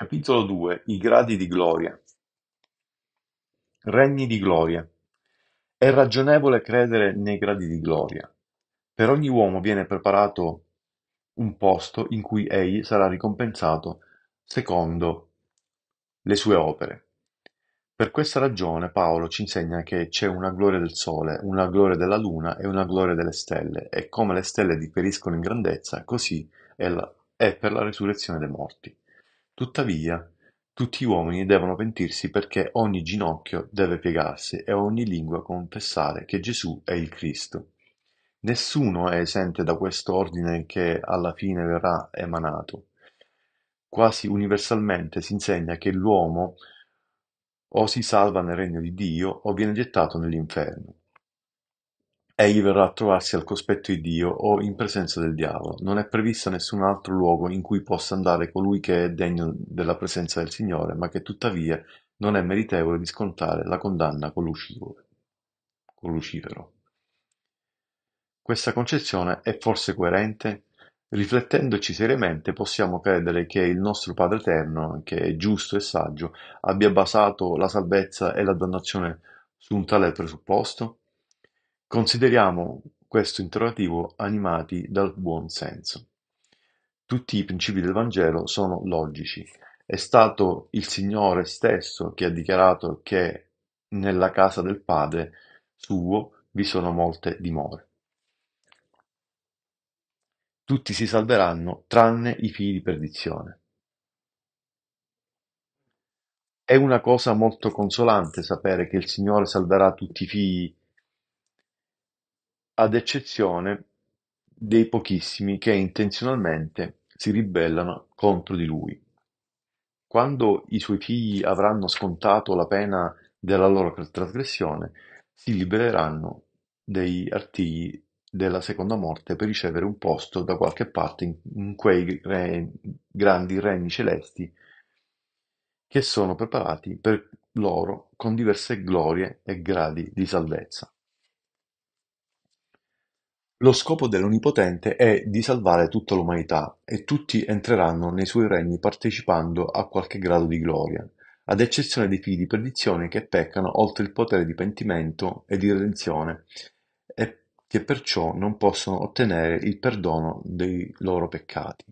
Capitolo 2 I gradi di gloria Regni di gloria È ragionevole credere nei gradi di gloria. Per ogni uomo viene preparato un posto in cui egli sarà ricompensato secondo le sue opere. Per questa ragione Paolo ci insegna che c'è una gloria del sole, una gloria della luna e una gloria delle stelle, e come le stelle differiscono in grandezza, così è, la, è per la resurrezione dei morti. Tuttavia, tutti gli uomini devono pentirsi perché ogni ginocchio deve piegarsi e ogni lingua confessare che Gesù è il Cristo. Nessuno è esente da questo ordine che alla fine verrà emanato. Quasi universalmente si insegna che l'uomo o si salva nel regno di Dio o viene gettato nell'inferno. Egli verrà a trovarsi al cospetto di Dio o in presenza del diavolo. Non è previsto nessun altro luogo in cui possa andare colui che è degno della presenza del Signore, ma che tuttavia non è meritevole di scontare la condanna con Lucifero. Questa concezione è forse coerente? Riflettendoci seriamente possiamo credere che il nostro Padre Eterno, che è giusto e saggio, abbia basato la salvezza e la dannazione su un tale presupposto? Consideriamo questo interrogativo animati dal buon senso. Tutti i principi del Vangelo sono logici. È stato il Signore stesso che ha dichiarato che nella casa del Padre suo vi sono molte dimore. Tutti si salveranno tranne i figli di perdizione. È una cosa molto consolante sapere che il Signore salverà tutti i figli ad eccezione dei pochissimi che intenzionalmente si ribellano contro di lui. Quando i suoi figli avranno scontato la pena della loro trasgressione, si libereranno dei artigli della seconda morte per ricevere un posto da qualche parte in, quei re, grandi regni celesti che sono preparati per loro con diverse glorie e gradi di salvezza. Lo scopo dell'Onipotente è di salvare tutta l'umanità e tutti entreranno nei suoi regni partecipando a qualche grado di gloria, ad eccezione dei figli di perdizione che peccano oltre il potere di pentimento e di redenzione e che perciò non possono ottenere il perdono dei loro peccati.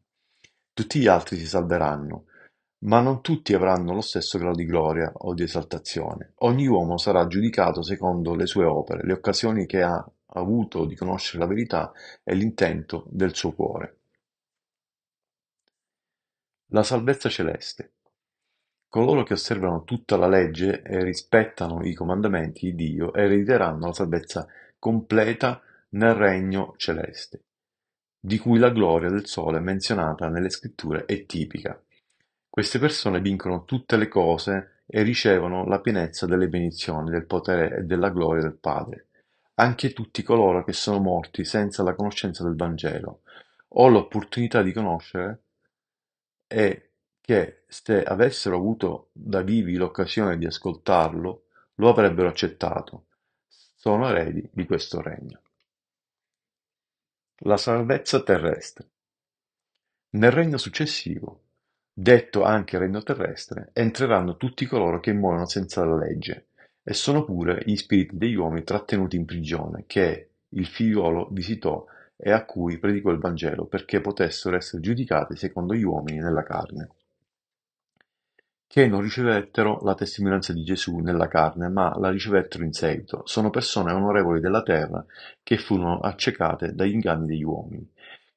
Tutti gli altri si salveranno, ma non tutti avranno lo stesso grado di gloria o di esaltazione. Ogni uomo sarà giudicato secondo le sue opere, le occasioni che ha avuto di conoscere la verità e l'intento del suo cuore. La salvezza celeste. Coloro che osservano tutta la legge e rispettano i comandamenti di Dio erediteranno la salvezza completa nel regno celeste, di cui la gloria del sole menzionata nelle scritture è tipica. Queste persone vincono tutte le cose e ricevono la pienezza delle benizioni, del potere e della gloria del Padre anche tutti coloro che sono morti senza la conoscenza del Vangelo o l'opportunità di conoscere e che se avessero avuto da vivi l'occasione di ascoltarlo, lo avrebbero accettato. Sono eredi di questo regno. La salvezza terrestre. Nel regno successivo, detto anche regno terrestre, entreranno tutti coloro che muoiono senza la legge, e sono pure gli spiriti degli uomini trattenuti in prigione, che il figliuolo visitò e a cui predicò il Vangelo, perché potessero essere giudicati secondo gli uomini nella carne che non ricevettero la testimonianza di Gesù nella carne, ma la ricevettero in seguito. Sono persone onorevoli della terra che furono accecate dagli inganni degli uomini,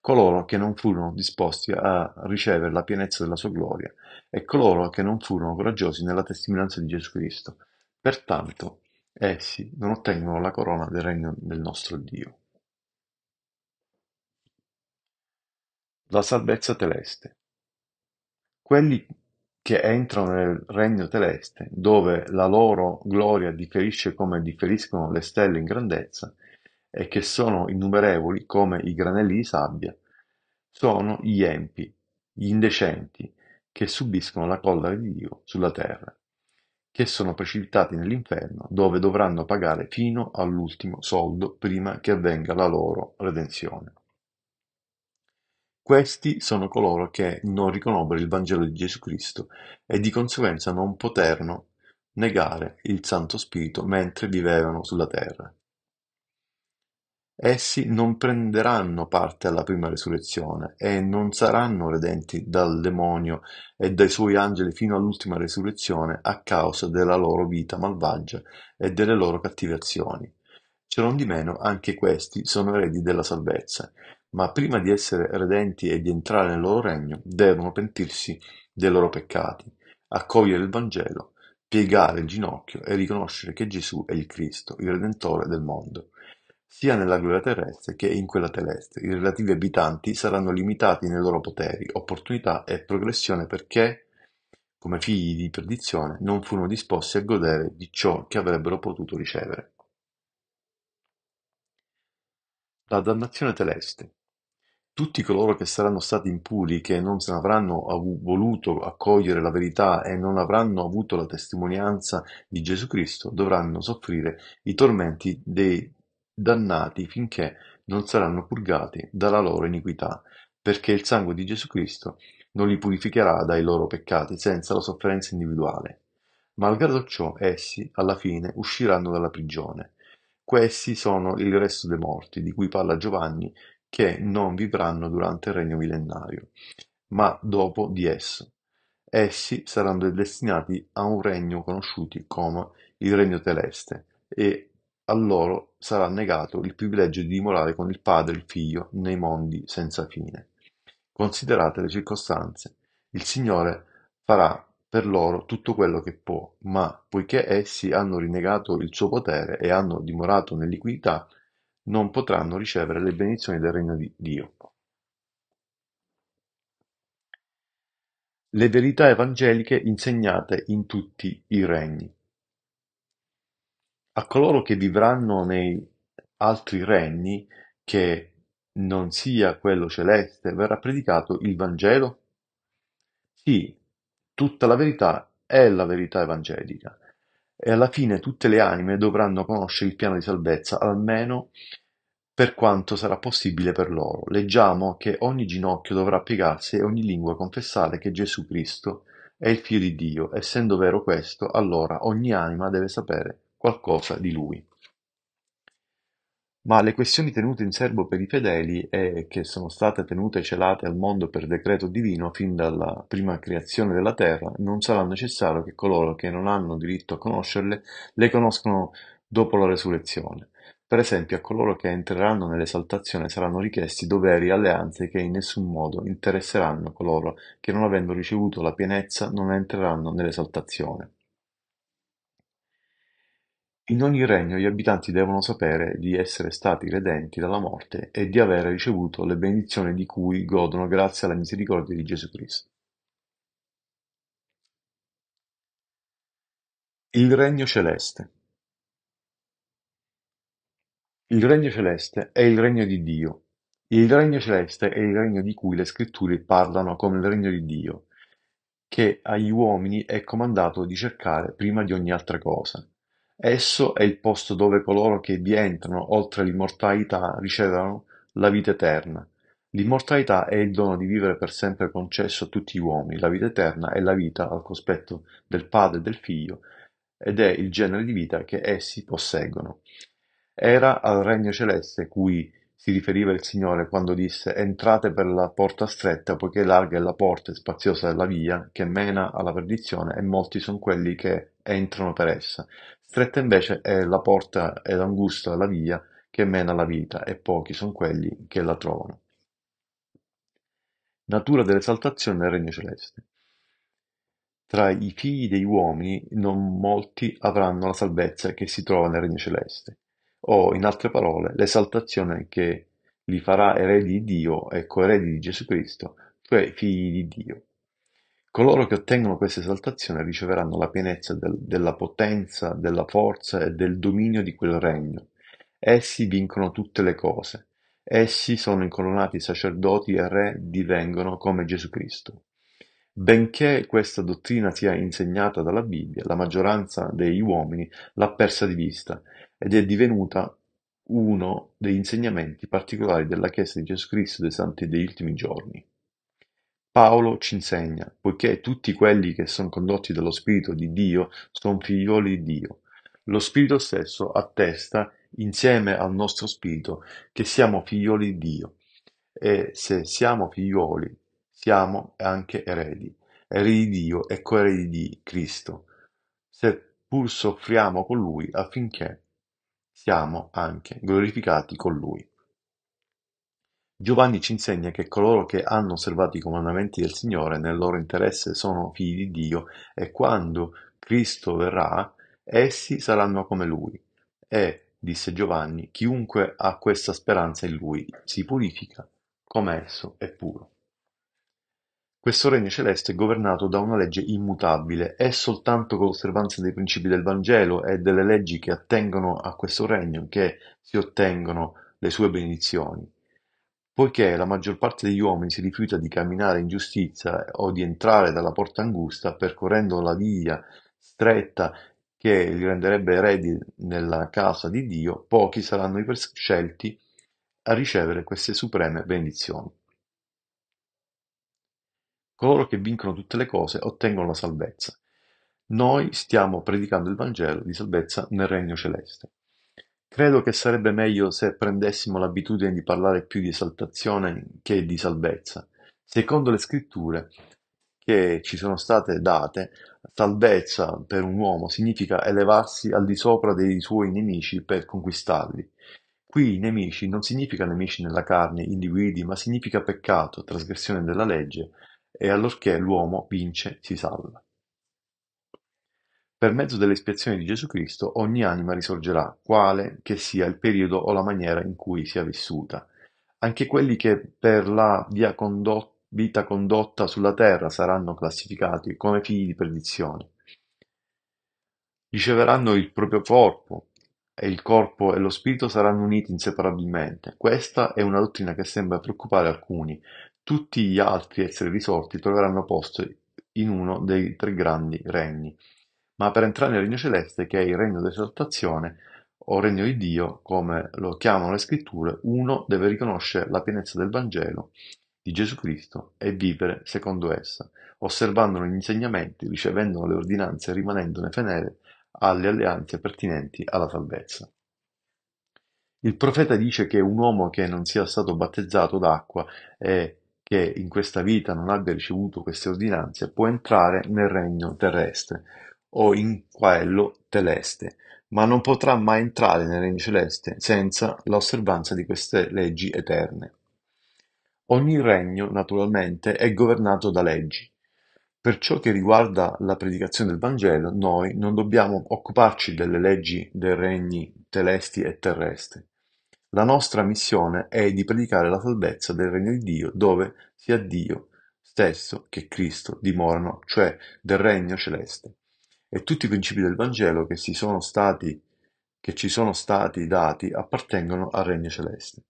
coloro che non furono disposti a ricevere la pienezza della sua gloria e coloro che non furono coraggiosi nella testimonianza di Gesù Cristo. Pertanto essi non ottengono la corona del regno del nostro Dio. La salvezza celeste. Quelli che entrano nel regno celeste, dove la loro gloria differisce come differiscono le stelle in grandezza, e che sono innumerevoli come i granelli di sabbia, sono gli empi, gli indecenti, che subiscono la collera di Dio sulla terra che sono precipitati nell'inferno dove dovranno pagare fino all'ultimo soldo prima che avvenga la loro redenzione. Questi sono coloro che non riconobbero il Vangelo di Gesù Cristo e di conseguenza non poterono negare il Santo Spirito mentre vivevano sulla terra. Essi non prenderanno parte alla prima resurrezione e non saranno redenti dal demonio e dai suoi angeli fino all'ultima resurrezione a causa della loro vita malvagia e delle loro cattive azioni. Cialondimeno anche questi sono eredi della salvezza, ma prima di essere redenti e di entrare nel loro regno devono pentirsi dei loro peccati, accogliere il Vangelo, piegare il ginocchio e riconoscere che Gesù è il Cristo, il Redentore del mondo sia nella gloria terrestre che in quella celeste, i relativi abitanti saranno limitati nei loro poteri, opportunità e progressione perché, come figli di perdizione, non furono disposti a godere di ciò che avrebbero potuto ricevere. La dannazione celeste. Tutti coloro che saranno stati impuri, che non avranno voluto accogliere la verità e non avranno avuto la testimonianza di Gesù Cristo, dovranno soffrire i tormenti dei dannati finché non saranno purgati dalla loro iniquità, perché il sangue di Gesù Cristo non li purificherà dai loro peccati senza la sofferenza individuale. Malgrado ciò, essi, alla fine, usciranno dalla prigione. Questi sono il resto dei morti, di cui parla Giovanni, che non vivranno durante il regno millenario, ma dopo di esso. Essi saranno destinati a un regno conosciuto come il regno celeste e a loro sarà negato il privilegio di dimorare con il Padre e il Figlio nei mondi senza fine. Considerate le circostanze. Il Signore farà per loro tutto quello che può, ma poiché essi hanno rinnegato il suo potere e hanno dimorato nell'iquità, non potranno ricevere le benedizioni del regno di Dio. Le verità evangeliche insegnate in tutti i regni. A coloro che vivranno nei altri regni, che non sia quello celeste, verrà predicato il Vangelo? Sì, tutta la verità è la verità evangelica e alla fine tutte le anime dovranno conoscere il piano di salvezza, almeno per quanto sarà possibile per loro. Leggiamo che ogni ginocchio dovrà piegarsi e ogni lingua confessare che Gesù Cristo è il Figlio di Dio. Essendo vero questo, allora ogni anima deve sapere qualcosa di lui. Ma le questioni tenute in serbo per i fedeli e che sono state tenute celate al mondo per decreto divino fin dalla prima creazione della terra, non sarà necessario che coloro che non hanno diritto a conoscerle le conoscono dopo la resurrezione. Per esempio, a coloro che entreranno nell'esaltazione saranno richiesti doveri e alleanze che in nessun modo interesseranno coloro che non avendo ricevuto la pienezza non entreranno nell'esaltazione. In ogni regno gli abitanti devono sapere di essere stati redenti dalla morte e di avere ricevuto le benedizioni di cui godono grazie alla misericordia di Gesù Cristo. Il regno celeste. Il regno celeste è il regno di Dio. Il regno celeste è il regno di cui le scritture parlano come il regno di Dio, che agli uomini è comandato di cercare prima di ogni altra cosa. Esso è il posto dove coloro che vi entrano oltre l'immortalità riceveranno la vita eterna. L'immortalità è il dono di vivere per sempre concesso a tutti gli uomini. La vita eterna è la vita al cospetto del Padre e del Figlio ed è il genere di vita che essi posseggono. Era al regno celeste cui si riferiva il Signore quando disse entrate per la porta stretta poiché larga è la porta e spaziosa è la via che mena alla perdizione e molti sono quelli che entrano per essa; stretta invece è la porta ed angusta la via che mena la vita, e pochi sono quelli che la trovano. Natura dell'esaltazione nel regno celeste. Tra i figli degli uomini non molti avranno la salvezza che si trova nel regno celeste, o in altre parole l'esaltazione che li farà eredi di Dio e coeredi di Gesù Cristo, cioè figli di Dio. Coloro che ottengono questa esaltazione riceveranno la pienezza della potenza, della forza e del dominio di quel regno. Essi vincono tutte le cose. Essi sono incoronati sacerdoti e re divengono come Gesù Cristo. Benché questa dottrina sia insegnata dalla Bibbia, la maggioranza degli uomini l'ha persa di vista ed è divenuta uno degli insegnamenti particolari della Chiesa di Gesù Cristo dei Santi degli ultimi giorni. Paolo ci insegna, poiché tutti quelli che sono condotti dallo Spirito di Dio sono figlioli di Dio. Lo Spirito stesso attesta insieme al nostro spirito che siamo figlioli di Dio e se siamo figlioli, siamo anche eredi, eredi di Dio e coeredi di Cristo, seppur soffriamo con Lui affinché siamo anche glorificati con Lui. Giovanni ci insegna che coloro che hanno osservato i comandamenti del Signore nel loro interesse sono figli di Dio e quando Cristo verrà, essi saranno come Lui. E, disse Giovanni, chiunque ha questa speranza in Lui si purifica, come esso è puro. Questo regno celeste è governato da una legge immutabile e soltanto con l'osservanza dei principi del Vangelo e delle leggi che attengono a questo regno che si ottengono le sue benedizioni. Poiché la maggior parte degli uomini si rifiuta di camminare in giustizia o di entrare dalla porta angusta, percorrendo la via stretta che li renderebbe eredi nella casa di Dio, pochi saranno i prescelti a ricevere queste supreme benedizioni. Coloro che vincono tutte le cose ottengono la salvezza. Noi stiamo predicando il Vangelo di salvezza nel Regno Celeste. Credo che sarebbe meglio se prendessimo l'abitudine di parlare più di esaltazione che di salvezza. Secondo le scritture che ci sono state date, salvezza per un uomo significa elevarsi al di sopra dei suoi nemici per conquistarli. Qui nemici non significa nemici nella carne, individui, ma significa peccato, trasgressione della legge, e allorché l'uomo vince si salva. Per mezzo dell'espiazione di Gesù Cristo ogni anima risorgerà, quale che sia il periodo o la maniera in cui sia vissuta. Anche quelli che per la condot- vita condotta sulla terra saranno classificati come figli di perdizione. Riceveranno il proprio corpo e il corpo e lo spirito saranno uniti inseparabilmente. Questa è una dottrina che sembra preoccupare alcuni. Tutti gli altri esseri risorti troveranno posto in uno dei tre grandi regni ma per entrare nel regno celeste che è il regno dell'esaltazione o regno di Dio, come lo chiamano le scritture, uno deve riconoscere la pienezza del Vangelo di Gesù Cristo e vivere secondo essa, osservandone gli insegnamenti, ricevendone le ordinanze e rimanendone fedele alle alleanze pertinenti alla salvezza. Il profeta dice che un uomo che non sia stato battezzato d'acqua e che in questa vita non abbia ricevuto queste ordinanze può entrare nel regno terrestre, o in quello teleste, ma non potrà mai entrare nel regno celeste senza l'osservanza di queste leggi eterne. Ogni regno, naturalmente, è governato da leggi. Per ciò che riguarda la predicazione del Vangelo, noi non dobbiamo occuparci delle leggi dei regni celesti e terrestri. La nostra missione è di predicare la salvezza del regno di Dio dove sia Dio stesso che Cristo dimorano, cioè del regno celeste e tutti i principi del Vangelo che, stati, che ci sono stati dati appartengono al regno celeste.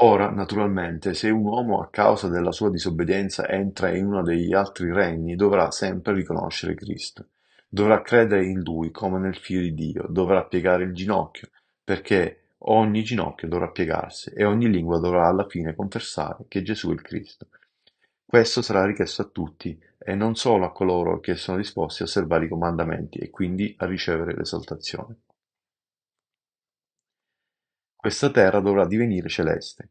Ora, naturalmente, se un uomo a causa della sua disobbedienza entra in uno degli altri regni, dovrà sempre riconoscere Cristo, dovrà credere in Lui come nel Figlio di Dio, dovrà piegare il ginocchio, perché ogni ginocchio dovrà piegarsi e ogni lingua dovrà alla fine confessare che Gesù è il Cristo, questo sarà richiesto a tutti, e non solo a coloro che sono disposti a osservare i comandamenti e quindi a ricevere l'esaltazione. Questa terra dovrà divenire celeste.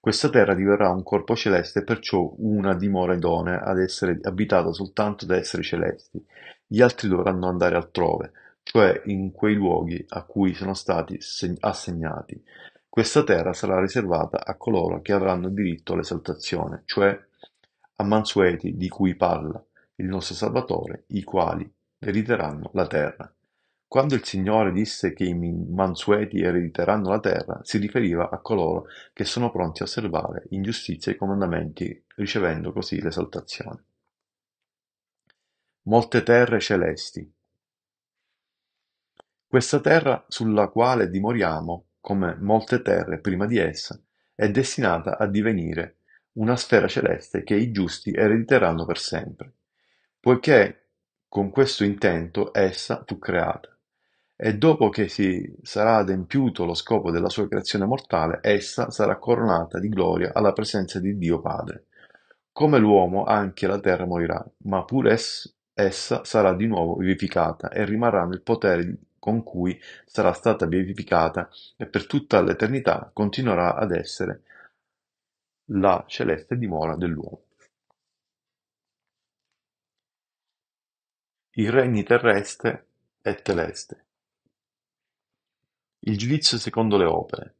Questa terra diverrà un corpo celeste perciò una dimora idonea ad essere abitata soltanto da esseri celesti. Gli altri dovranno andare altrove, cioè in quei luoghi a cui sono stati assegnati. Questa terra sarà riservata a coloro che avranno diritto all'esaltazione, cioè a Mansueti di cui parla il nostro Salvatore, i quali erediteranno la terra. Quando il Signore disse che i mansueti erediteranno la terra, si riferiva a coloro che sono pronti a osservare in giustizia i comandamenti, ricevendo così l'esaltazione. Molte terre celesti. Questa terra sulla quale dimoriamo, come molte terre prima di essa, è destinata a divenire una sfera celeste che i giusti erediteranno per sempre, poiché con questo intento essa fu creata. E dopo che si sarà adempiuto lo scopo della sua creazione mortale, essa sarà coronata di gloria alla presenza di Dio Padre. Come l'uomo anche la terra morirà, ma pure ess- essa sarà di nuovo vivificata e rimarrà nel potere con cui sarà stata vivificata e per tutta l'eternità continuerà ad essere la celeste dimora dell'uomo. I regni terrestre e teleste. Il giudizio secondo le opere.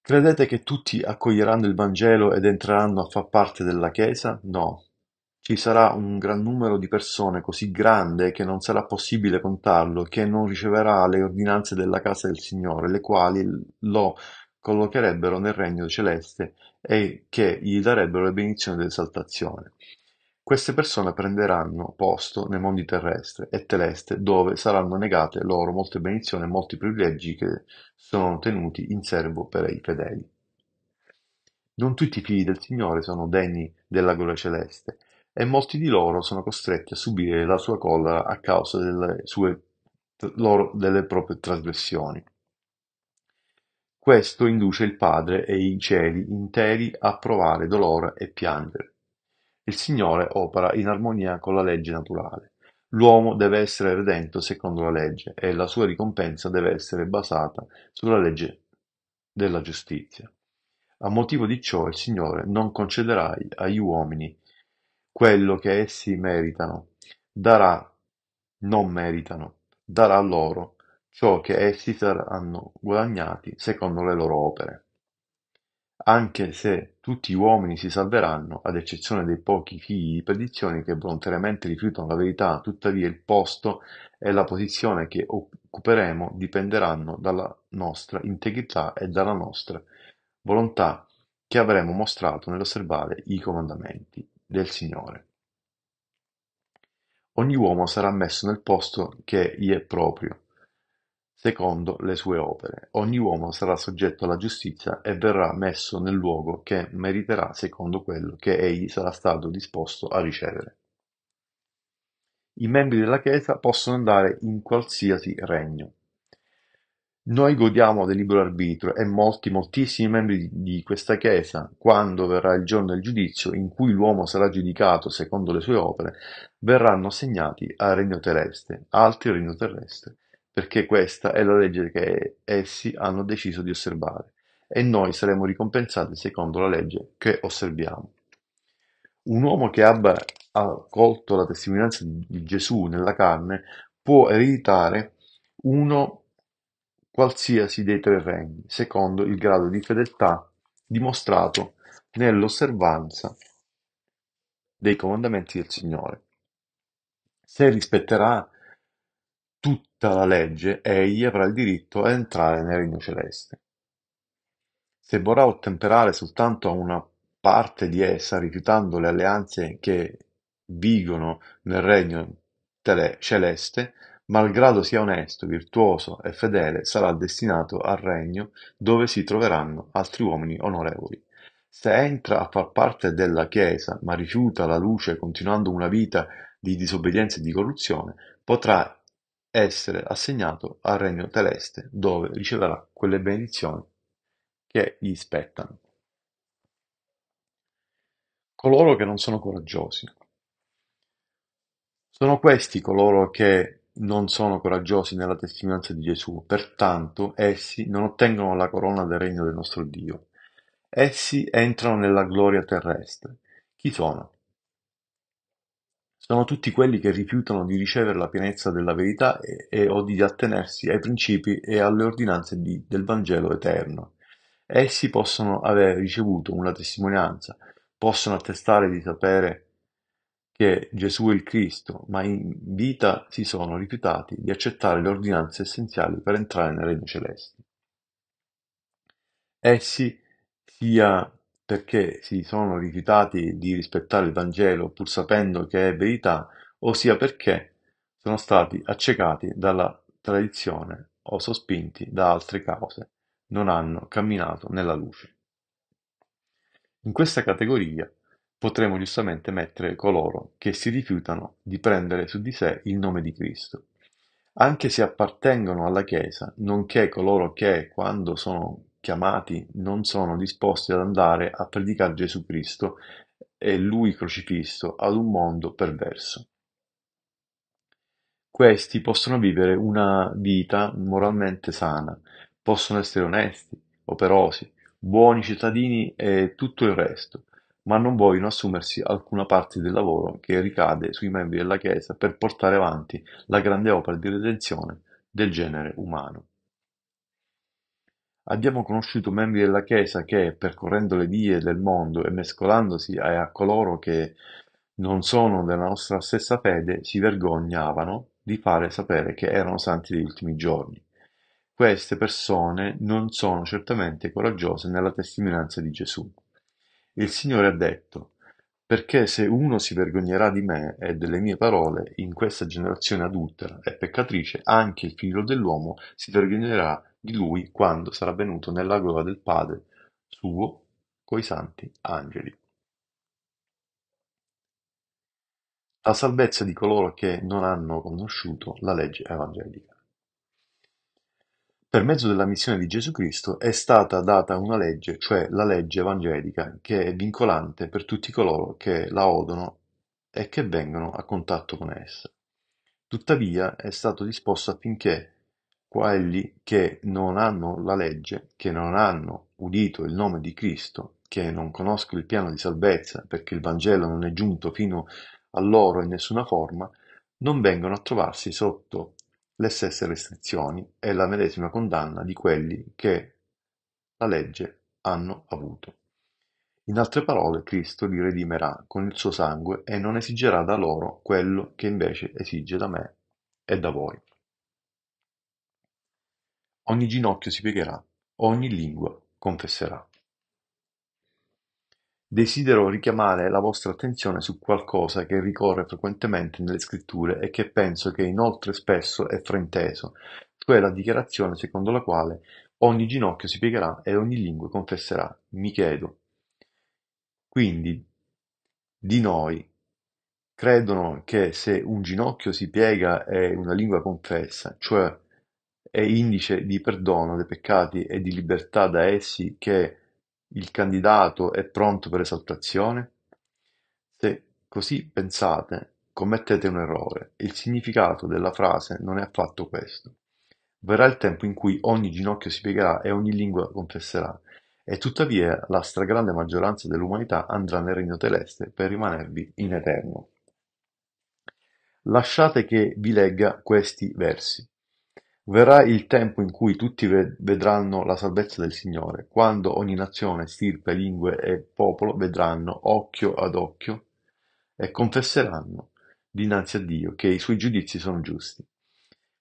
Credete che tutti accoglieranno il Vangelo ed entreranno a far parte della Chiesa? No. Ci sarà un gran numero di persone così grande che non sarà possibile contarlo, che non riceverà le ordinanze della casa del Signore, le quali lo collocherebbero nel regno celeste e che gli darebbero la benedizione dell'esaltazione. Queste persone prenderanno posto nei mondi terrestre e teleste dove saranno negate loro molte benedizioni e molti privilegi che sono tenuti in serbo per i fedeli. Non tutti i figli del Signore sono degni della gloria celeste e molti di loro sono costretti a subire la sua collera a causa delle, sue, loro, delle proprie trasgressioni. Questo induce il padre e i cieli interi a provare dolore e piangere. Il Signore opera in armonia con la legge naturale. L'uomo deve essere redento secondo la legge e la sua ricompensa deve essere basata sulla legge della giustizia. A motivo di ciò il Signore non concederà agli uomini quello che essi meritano, darà, non meritano, darà loro ciò che essi saranno guadagnati secondo le loro opere. Anche se tutti gli uomini si salveranno, ad eccezione dei pochi figli di perdizione che volontariamente rifiutano la verità, tuttavia il posto e la posizione che occuperemo dipenderanno dalla nostra integrità e dalla nostra volontà che avremo mostrato nell'osservare i comandamenti del Signore. Ogni uomo sarà messo nel posto che gli è proprio Secondo le sue opere, ogni uomo sarà soggetto alla giustizia e verrà messo nel luogo che meriterà secondo quello che egli sarà stato disposto a ricevere. I membri della Chiesa possono andare in qualsiasi regno. Noi godiamo del libero arbitrio e molti, moltissimi membri di questa Chiesa, quando verrà il giorno del giudizio in cui l'uomo sarà giudicato secondo le sue opere, verranno assegnati al regno terrestre, altri al regno terrestre, perché questa è la legge che essi hanno deciso di osservare, e noi saremo ricompensati secondo la legge che osserviamo. Un uomo che abbia accolto la testimonianza di Gesù nella carne può ereditare uno qualsiasi dei tre regni, secondo il grado di fedeltà dimostrato nell'osservanza dei comandamenti del Signore. Se rispetterà tutta la legge egli avrà il diritto ad entrare nel regno celeste. Se vorrà ottemperare soltanto a una parte di essa, rifiutando le alleanze che vigono nel regno tele- celeste, malgrado sia onesto, virtuoso e fedele, sarà destinato al regno dove si troveranno altri uomini onorevoli. Se entra a far parte della Chiesa, ma rifiuta la luce continuando una vita di disobbedienza e di corruzione, potrà essere assegnato al regno celeste dove riceverà quelle benedizioni che gli spettano. Coloro che non sono coraggiosi. Sono questi coloro che non sono coraggiosi nella testimonianza di Gesù, pertanto essi non ottengono la corona del regno del nostro Dio. Essi entrano nella gloria terrestre. Chi sono? sono tutti quelli che rifiutano di ricevere la pienezza della verità e, e o di attenersi ai principi e alle ordinanze di, del Vangelo eterno. Essi possono aver ricevuto una testimonianza, possono attestare di sapere che Gesù è il Cristo, ma in vita si sono rifiutati di accettare le ordinanze essenziali per entrare nel regno celeste. Essi sia perché si sono rifiutati di rispettare il Vangelo pur sapendo che è verità, ossia perché sono stati accecati dalla tradizione o sospinti da altre cause, non hanno camminato nella luce. In questa categoria potremmo giustamente mettere coloro che si rifiutano di prendere su di sé il nome di Cristo, anche se appartengono alla Chiesa, nonché coloro che, quando sono chiamati non sono disposti ad andare a predicare Gesù Cristo e lui crocifisso ad un mondo perverso. Questi possono vivere una vita moralmente sana, possono essere onesti, operosi, buoni cittadini e tutto il resto, ma non vogliono assumersi alcuna parte del lavoro che ricade sui membri della Chiesa per portare avanti la grande opera di redenzione del genere umano. Abbiamo conosciuto membri della Chiesa che, percorrendo le vie del mondo e mescolandosi a coloro che non sono della nostra stessa fede, si vergognavano di fare sapere che erano santi degli ultimi giorni. Queste persone non sono certamente coraggiose nella testimonianza di Gesù. Il Signore ha detto, perché se uno si vergognerà di me e delle mie parole in questa generazione adultera e peccatrice, anche il figlio dell'uomo si vergognerà di lui quando sarà venuto nella gola del Padre suo coi santi angeli. La salvezza di coloro che non hanno conosciuto la legge evangelica. Per mezzo della missione di Gesù Cristo è stata data una legge, cioè la legge evangelica, che è vincolante per tutti coloro che la odono e che vengono a contatto con essa. Tuttavia è stato disposto affinché quelli che non hanno la legge, che non hanno udito il nome di Cristo, che non conoscono il piano di salvezza, perché il Vangelo non è giunto fino a loro in nessuna forma, non vengono a trovarsi sotto le stesse restrizioni e la medesima condanna di quelli che la legge hanno avuto. In altre parole, Cristo li redimerà con il suo sangue e non esigerà da loro quello che invece esige da me e da voi. Ogni ginocchio si piegherà, ogni lingua confesserà. Desidero richiamare la vostra attenzione su qualcosa che ricorre frequentemente nelle scritture e che penso che inoltre spesso è frainteso, cioè la dichiarazione secondo la quale ogni ginocchio si piegherà e ogni lingua confesserà. Mi chiedo. Quindi, di noi credono che se un ginocchio si piega e una lingua confessa, cioè è indice di perdono dei peccati e di libertà da essi che il candidato è pronto per esaltazione? Se così pensate, commettete un errore. Il significato della frase non è affatto questo. Verrà il tempo in cui ogni ginocchio si piegherà e ogni lingua confesserà, e tuttavia la stragrande maggioranza dell'umanità andrà nel regno celeste per rimanervi in eterno. Lasciate che vi legga questi versi. Verrà il tempo in cui tutti vedranno la salvezza del Signore, quando ogni nazione, stirpe, lingue e popolo vedranno occhio ad occhio e confesseranno dinanzi a Dio che i suoi giudizi sono giusti.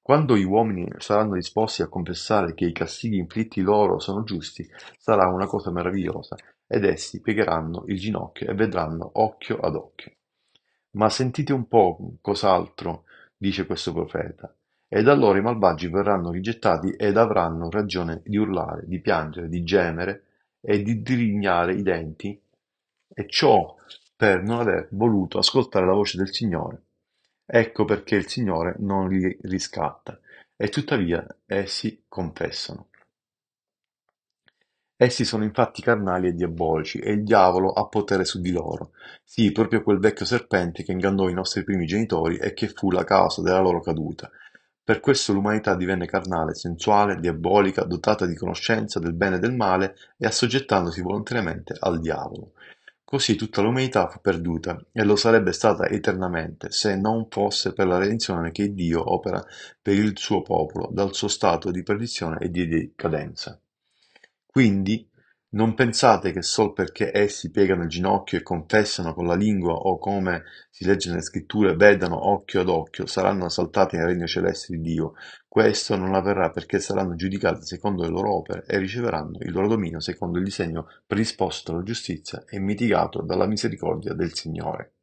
Quando gli uomini saranno disposti a confessare che i castighi inflitti loro sono giusti, sarà una cosa meravigliosa, ed essi piegheranno il ginocchio e vedranno occhio ad occhio. Ma sentite un po' cos'altro dice questo profeta. Ed allora i malvagi verranno rigettati ed avranno ragione di urlare, di piangere, di gemere e di drignare i denti, e ciò per non aver voluto ascoltare la voce del Signore. Ecco perché il Signore non li riscatta, e tuttavia essi confessano. Essi sono infatti carnali e diabolici, e il diavolo ha potere su di loro. Sì, proprio quel vecchio serpente che ingannò i nostri primi genitori e che fu la causa della loro caduta. Per questo l'umanità divenne carnale, sensuale, diabolica, dotata di conoscenza del bene e del male e assoggettandosi volontariamente al diavolo. Così tutta l'umanità fu perduta e lo sarebbe stata eternamente se non fosse per la redenzione che Dio opera per il suo popolo dal suo stato di perdizione e di decadenza. Quindi non pensate che sol perché essi piegano il ginocchio e confessano con la lingua o come si legge nelle scritture vedano occhio ad occhio, saranno esaltati nel regno celeste di Dio. Questo non avverrà perché saranno giudicati secondo le loro opere e riceveranno il loro dominio secondo il disegno predisposto dalla giustizia e mitigato dalla misericordia del Signore.